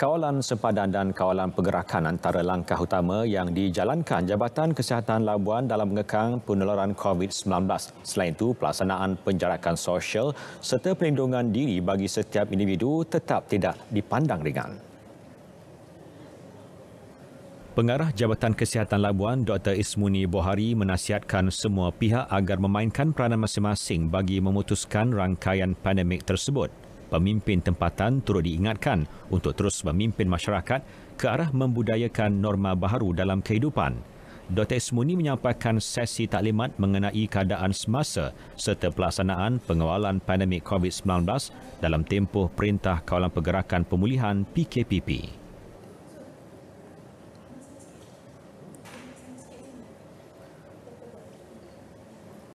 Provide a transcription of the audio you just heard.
kawalan sempadan dan kawalan pergerakan antara langkah utama yang dijalankan Jabatan Kesihatan Labuan dalam mengekang penularan COVID-19. Selain itu, pelaksanaan penjarakan sosial serta perlindungan diri bagi setiap individu tetap tidak dipandang ringan. Pengarah Jabatan Kesihatan Labuan Dr. Ismuni Bohari menasihatkan semua pihak agar memainkan peranan masing-masing bagi memutuskan rangkaian pandemik tersebut pemimpin tempatan turut diingatkan untuk terus memimpin masyarakat ke arah membudayakan norma baharu dalam kehidupan. Dr. Esmuni menyampaikan sesi taklimat mengenai keadaan semasa serta pelaksanaan pengawalan pandemik COVID-19 dalam tempoh Perintah Kawalan Pergerakan Pemulihan PKPP.